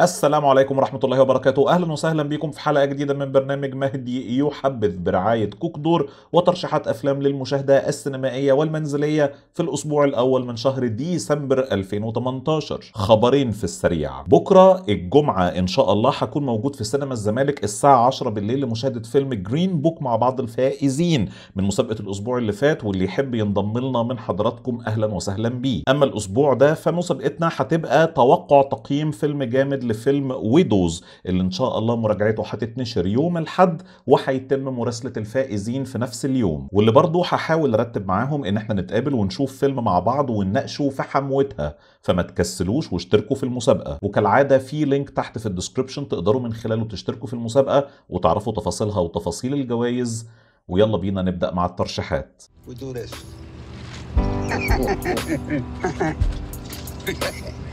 السلام عليكم ورحمة الله وبركاته أهلا وسهلا بكم في حلقة جديدة من برنامج مهدي يحبذ برعاية كوك دور وترشيحات أفلام للمشاهدة السينمائية والمنزلية في الأسبوع الأول من شهر ديسمبر 2018 خبرين في السريع بكرة الجمعة إن شاء الله هكون موجود في سينما الزمالك الساعة 10 بالليل لمشاهدة فيلم جرين بوك مع بعض الفائزين من مسابقة الأسبوع اللي فات واللي يحب ينضم لنا من حضراتكم أهلا وسهلا بيه أما الأسبوع ده فمسابقتنا هتبقى توقع تقييم فيلم جامد لفيلم ويدوز اللي ان شاء الله مراجعته هتتنشر يوم الاحد وهيتم مراسله الفائزين في نفس اليوم واللي برضه هحاول ارتب معاهم ان احنا نتقابل ونشوف فيلم مع بعض ونناقشه في حموتها فما تكسلوش واشتركوا في المسابقه وكالعاده في لينك تحت في الديسكربشن تقدروا من خلاله تشتركوا في المسابقه وتعرفوا تفاصيلها وتفاصيل الجوائز ويلا بينا نبدا مع الترشيحات We do this.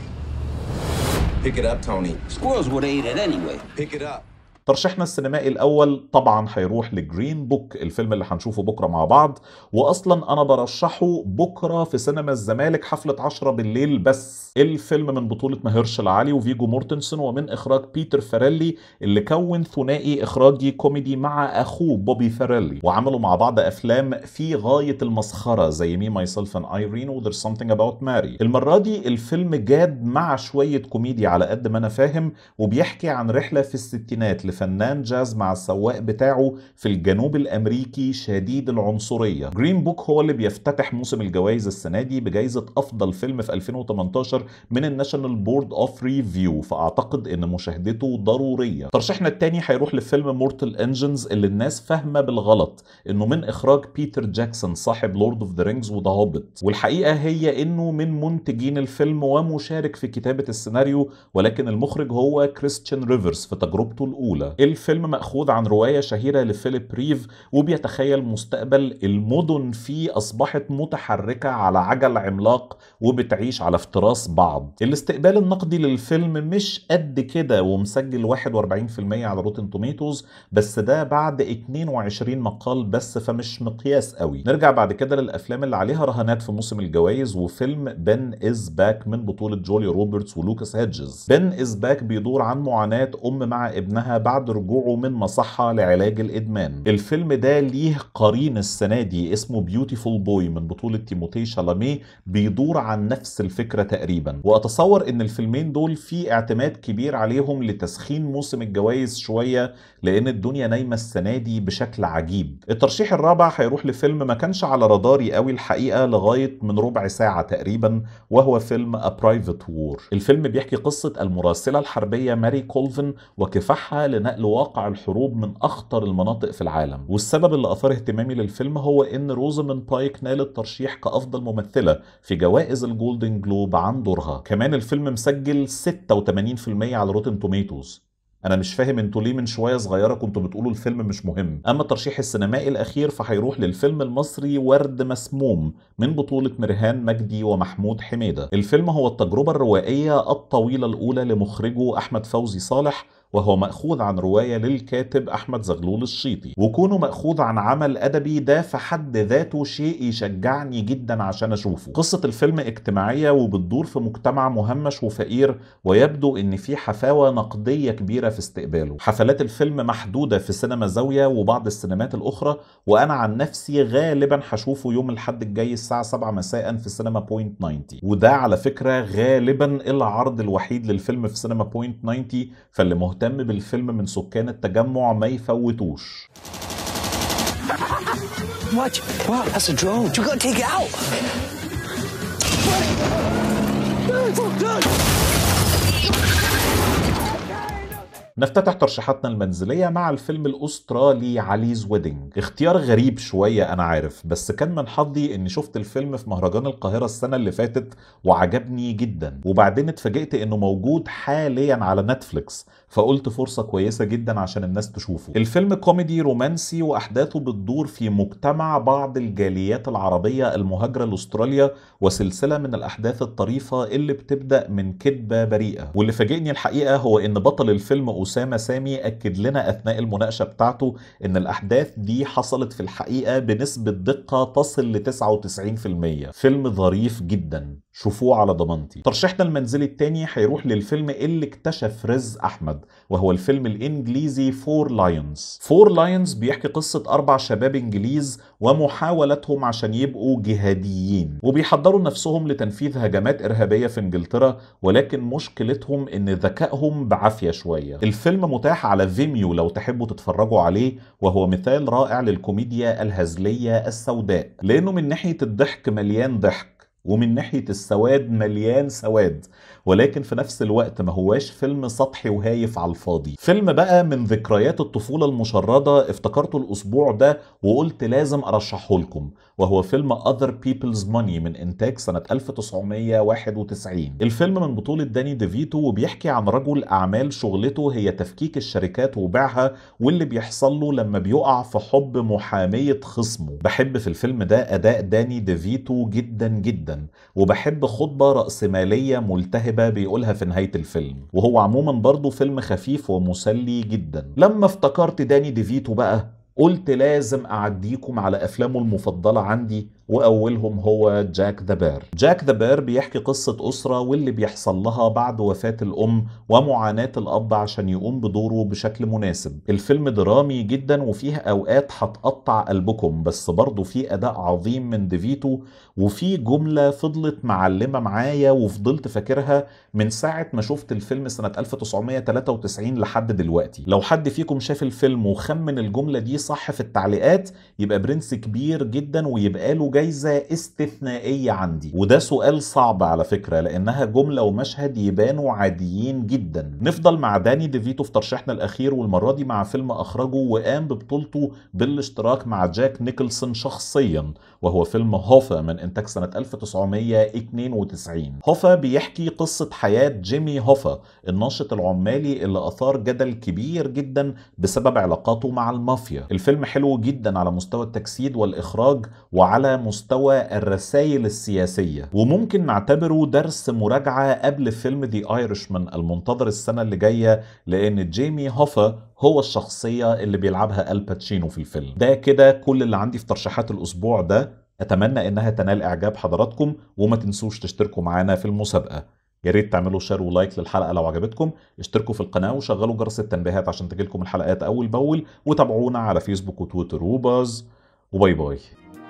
Pick it up, Tony. Squirrels would have ate it anyway. Pick it up. ترشيحنا السينمائي الاول طبعا هيروح لجرين بوك الفيلم اللي هنشوفه بكره مع بعض واصلا انا برشحه بكره في سينما الزمالك حفله 10 بالليل بس الفيلم من بطوله ماهرش العالي وفيجو مورتنسون ومن اخراج بيتر فاريلي اللي كون ثنائي اخراجي كوميدي مع اخوه بوبي فاريلي وعملوا مع بعض افلام في غايه المسخره زي مي ماي سيلف ان ايرين وذير سمثينج اباوت ماري المره دي الفيلم جاد مع شويه كوميديا على قد ما انا فاهم وبيحكي عن رحله في الستينات لفنان جاز مع السواق بتاعه في الجنوب الامريكي شديد العنصريه جرين بوك هو اللي بيفتتح موسم الجوائز السنه دي بجائزه افضل فيلم في 2018 من الناشونال بورد اوف ريفيو فاعتقد ان مشاهدته ضروريه ترشيحنا الثاني هيروح لفيلم مورتال انجنز اللي الناس فاهمه بالغلط انه من اخراج بيتر جاكسون صاحب لورد اوف ذا رينجز وذا والحقيقه هي انه من منتجين الفيلم ومشارك في كتابه السيناريو ولكن المخرج هو كريستيان ريفرز في تجربته الاولى إيه الفيلم مأخوذ عن رواية شهيرة لفيليب ريف وبيتخيل مستقبل المدن فيه أصبحت متحركة على عجل عملاق وبتعيش على افتراس بعض الاستقبال النقدي للفيلم مش قد كده ومسجل 41% على روتن توميتوز بس ده بعد 22 مقال بس فمش مقياس قوي نرجع بعد كده للأفلام اللي عليها رهانات في موسم الجوائز وفيلم بن از باك من بطولة جولي روبرتس ولوكاس هيدجز بن از باك بيدور عن معاناة أم مع ابنها بعد بعد رجوعه من مصحة لعلاج الإدمان الفيلم ده ليه قرين السنة دي اسمه بيوتيفول بوي من بطولة تيموتي شالاميه بيدور عن نفس الفكرة تقريبا وأتصور إن الفيلمين دول في اعتماد كبير عليهم لتسخين موسم الجوائز شوية لأن الدنيا نايمة السنة دي بشكل عجيب الترشيح الرابع هيروح لفيلم ما كانش على راداري قوي الحقيقة لغاية من ربع ساعة تقريبا وهو فيلم A Private War الفيلم بيحكي قصة المراسلة الحربية ماري كولفن وكفاحها نقل واقع الحروب من اخطر المناطق في العالم والسبب اللي اثار اهتمامي للفيلم هو ان روزمن بايك نالت ترشيح كافضل ممثله في جوائز الجولدن جلوب عن دورها كمان الفيلم مسجل 86% على روتن توميتوز انا مش فاهم انتوا ليه من شويه صغيره كنتوا بتقولوا الفيلم مش مهم اما الترشيح السينمائي الاخير فهيروح للفيلم المصري ورد مسموم من بطوله مرهان مجدي ومحمود حميده الفيلم هو التجربه الروائيه الطويله الاولى لمخرجه احمد فوزي صالح وهو مأخوذ عن رواية للكاتب أحمد زغلول الشيطي وكونه مأخوذ عن عمل أدبي ده في حد ذاته شيء يشجعني جدا عشان أشوفه قصة الفيلم اجتماعية وبتدور في مجتمع مهمش وفقير ويبدو إن في حفاوة نقدية كبيرة في استقباله حفلات الفيلم محدودة في سينما زاوية وبعض السينمات الأخرى وأنا عن نفسي غالبا هشوفه يوم الحد الجاي الساعة 7 مساء في سينما بوينت 90 وده على فكرة غالبا العرض الوحيد للفيلم في سينما بوينت 90 فاللي مهتم مهتم بالفيلم من سكان التجمع ما يفوتوش What? Wow, that's a drone. You gotta take it out. نفتتح ترشيحاتنا المنزلية مع الفيلم الأسترالي عليز ويدنج اختيار غريب شوية أنا عارف بس كان من حظي أني شفت الفيلم في مهرجان القاهرة السنة اللي فاتت وعجبني جدا وبعدين اتفاجئت أنه موجود حاليا على نتفليكس فقلت فرصة كويسة جدا عشان الناس تشوفه الفيلم كوميدي رومانسي وأحداثه بتدور في مجتمع بعض الجاليات العربية المهاجرة لأستراليا وسلسلة من الأحداث الطريفة اللي بتبدأ من كذبة بريئة واللي فاجئني الحقيقة هو أن بطل الفيلم أسامة سامي أكد لنا أثناء المناقشة بتاعته أن الأحداث دي حصلت في الحقيقة بنسبة دقة تصل ل 99% فيلم ظريف جدا شوفوه على ضمانتي ترشيحنا المنزلي التاني هيروح للفيلم اللي اكتشف رز احمد وهو الفيلم الانجليزي فور لاينز فور لاينز بيحكي قصة اربع شباب انجليز ومحاولتهم عشان يبقوا جهاديين وبيحضروا نفسهم لتنفيذ هجمات ارهابية في انجلترا ولكن مشكلتهم ان ذكائهم بعافية شوية الفيلم متاح على فيميو لو تحبوا تتفرجوا عليه وهو مثال رائع للكوميديا الهزلية السوداء لانه من ناحية الضحك مليان ضحك ومن ناحية السواد مليان سواد ولكن في نفس الوقت ما هواش فيلم سطحي وهايف على الفاضي فيلم بقى من ذكريات الطفولة المشردة افتكرته الأسبوع ده وقلت لازم أرشحه لكم وهو فيلم Other People's Money من إنتاج سنة 1991 الفيلم من بطولة داني ديفيتو وبيحكي عن رجل أعمال شغلته هي تفكيك الشركات وبيعها واللي بيحصل له لما بيقع في حب محامية خصمه بحب في الفيلم ده أداء داني ديفيتو جدا جدا وبحب خطبة رأسمالية ملتهبة بيقولها في نهاية الفيلم وهو عموما برضه فيلم خفيف ومسلي جدا لما افتكرت داني ديفيتو بقى قلت لازم أعديكم على أفلامه المفضلة عندي واولهم هو جاك ذا بير جاك ذا بير بيحكي قصه اسره واللي بيحصل لها بعد وفاه الام ومعاناه الاب عشان يقوم بدوره بشكل مناسب الفيلم درامي جدا وفيه اوقات هتقطع قلبكم بس برضه فيه اداء عظيم من ديفيتو وفي جمله فضلت معلمه معايا وفضلت فاكرها من ساعه ما شفت الفيلم سنه 1993 لحد دلوقتي لو حد فيكم شاف الفيلم وخمن الجمله دي صح في التعليقات يبقى برنس كبير جدا ويبقى له جايزة استثنائية عندي وده سؤال صعب على فكرة لأنها جملة ومشهد يبانوا عاديين جدا نفضل مع داني ديفيتو في ترشيحنا الأخير والمرة دي مع فيلم أخرجه وقام ببطولته بالاشتراك مع جاك نيكلسون شخصيا وهو فيلم هوفا من إنتاج سنة 1992 هوفا بيحكي قصة حياة جيمي هوفا الناشط العمالي اللي أثار جدل كبير جدا بسبب علاقاته مع المافيا الفيلم حلو جدا على مستوى التجسيد والإخراج وعلى مستوى الرسائل السياسية وممكن نعتبره درس مراجعة قبل فيلم دي ايرشمان المنتظر السنة اللي جاية لان جيمي هوفا هو الشخصية اللي بيلعبها الباتشينو في الفيلم ده كده كل اللي عندي في ترشيحات الأسبوع ده أتمنى إنها تنال إعجاب حضراتكم وما تنسوش تشتركوا معنا في المسابقة يا ريت تعملوا شير ولايك للحلقة لو عجبتكم اشتركوا في القناة وشغلوا جرس التنبيهات عشان تجيلكم الحلقات أول بأول وتابعونا على فيسبوك وتويتر وباز وباي باي